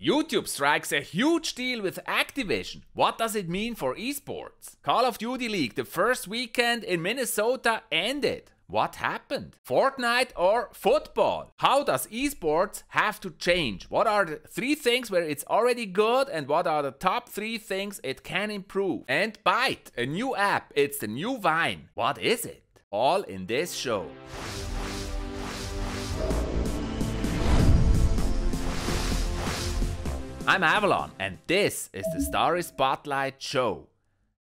YouTube strikes a huge deal with Activision. What does it mean for esports? Call of Duty League, the first weekend in Minnesota, ended. What happened? Fortnite or football? How does esports have to change? What are the three things where it's already good and what are the top three things it can improve? And Byte, a new app. It's the new Vine. What is it? All in this show. I'm Avalon, and this is the Starry Spotlight Show,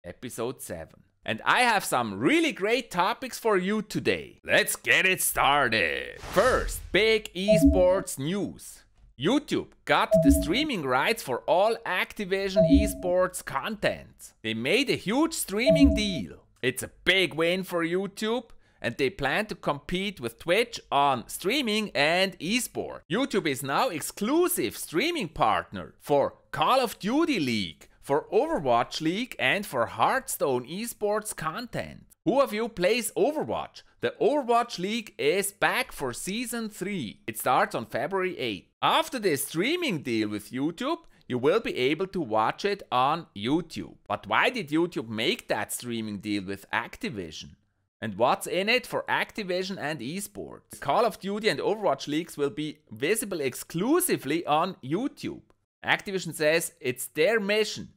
episode 7. And I have some really great topics for you today. Let's get it started. First, big esports news. YouTube got the streaming rights for all Activision esports content. They made a huge streaming deal. It's a big win for YouTube and they plan to compete with Twitch on streaming and eSport. YouTube is now exclusive streaming partner for Call of Duty League, for Overwatch League and for Hearthstone esports content. Who of you plays Overwatch? The Overwatch League is back for season 3. It starts on February 8. After this streaming deal with YouTube, you will be able to watch it on YouTube. But why did YouTube make that streaming deal with Activision? And what's in it for Activision and esports? Call of Duty and Overwatch leaks will be visible exclusively on YouTube. Activision says it's their mission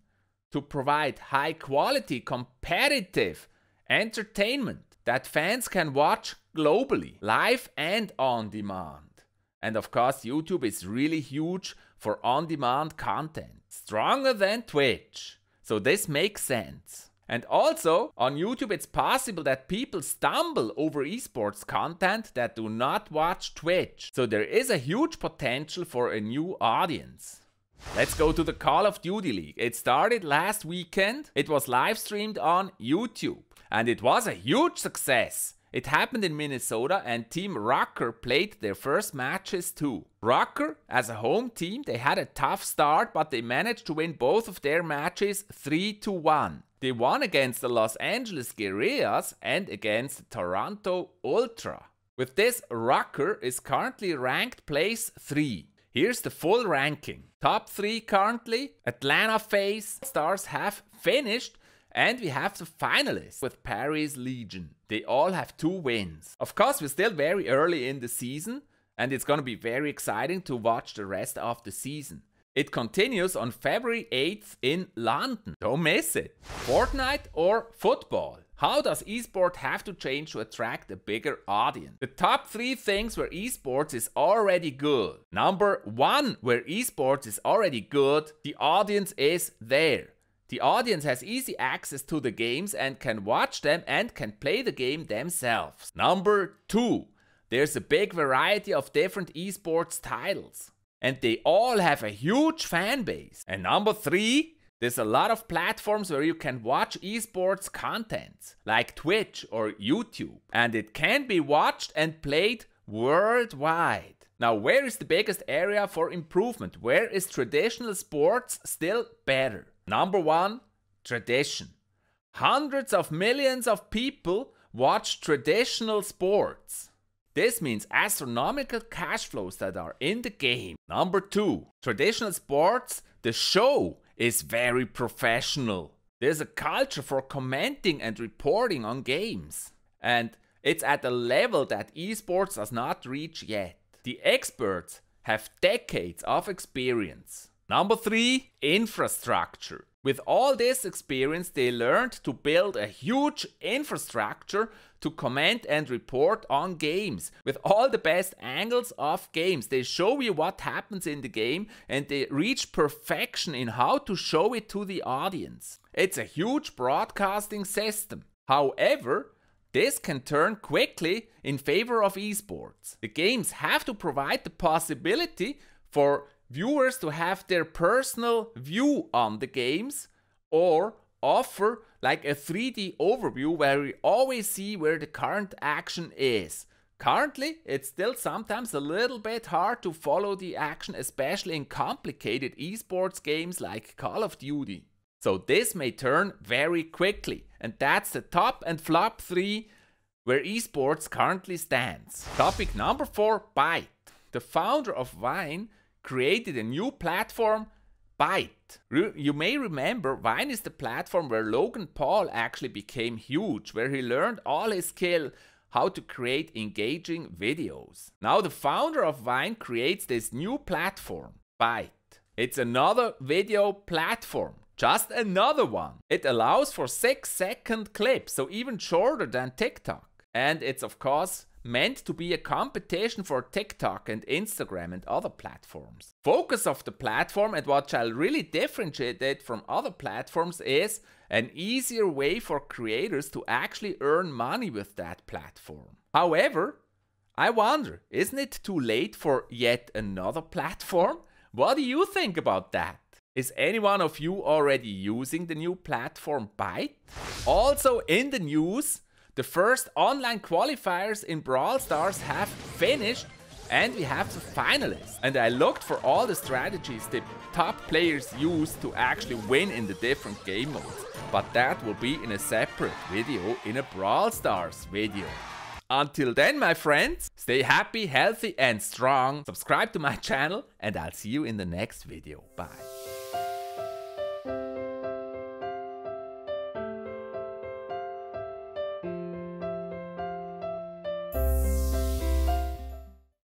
to provide high quality, competitive entertainment that fans can watch globally, live and on demand. And of course, YouTube is really huge for on demand content, stronger than Twitch. So this makes sense. And also, on YouTube, it's possible that people stumble over esports content that do not watch Twitch. So there is a huge potential for a new audience. Let's go to the Call of Duty League. It started last weekend. It was live streamed on YouTube. And it was a huge success. It happened in Minnesota and Team Rocker played their first matches too. Rocker, as a home team, they had a tough start but they managed to win both of their matches 3 to 1. They won against the Los Angeles Guerrillas and against Toronto Ultra. With this, Rucker is currently ranked place 3. Here's the full ranking. Top 3 currently, Atlanta Face Stars have finished and we have the finalists with Paris Legion. They all have two wins. Of course, we're still very early in the season and it's gonna be very exciting to watch the rest of the season. It continues on February 8th in London. Don't miss it. Fortnite or football? How does esports have to change to attract a bigger audience? The top three things where esports is already good. Number one, where esports is already good, the audience is there. The audience has easy access to the games and can watch them and can play the game themselves. Number two, there's a big variety of different esports titles and they all have a huge fan base. And number three, there's a lot of platforms where you can watch esports contents, like Twitch or YouTube, and it can be watched and played worldwide. Now, where is the biggest area for improvement? Where is traditional sports still better? Number one, tradition. Hundreds of millions of people watch traditional sports. This means astronomical cash flows that are in the game. Number two, traditional sports, the show is very professional. There's a culture for commenting and reporting on games. And it's at a level that esports does not reach yet. The experts have decades of experience. Number three, infrastructure. With all this experience, they learned to build a huge infrastructure to comment and report on games with all the best angles of games. They show you what happens in the game and they reach perfection in how to show it to the audience. It's a huge broadcasting system. However, this can turn quickly in favor of esports. The games have to provide the possibility for viewers to have their personal view on the games or offer like a 3D overview where we always see where the current action is. Currently, it's still sometimes a little bit hard to follow the action, especially in complicated esports games like Call of Duty. So this may turn very quickly, and that's the top and flop 3 where esports currently stands. Topic number 4, Byte. The founder of Vine created a new platform, Byte. Re you may remember Vine is the platform where Logan Paul actually became huge, where he learned all his skill how to create engaging videos. Now the founder of Vine creates this new platform, Byte. It's another video platform. Just another one. It allows for 6 second clips, so even shorter than TikTok. And it's of course meant to be a competition for TikTok and Instagram and other platforms. Focus of the platform and what shall really differentiate it from other platforms is an easier way for creators to actually earn money with that platform. However, I wonder, isn't it too late for yet another platform? What do you think about that? Is anyone of you already using the new platform Byte? Also in the news, the first online qualifiers in Brawl Stars have finished and we have the finalists. And I looked for all the strategies the top players use to actually win in the different game modes. But that will be in a separate video, in a Brawl Stars video. Until then, my friends, stay happy, healthy and strong. Subscribe to my channel and I'll see you in the next video. Bye.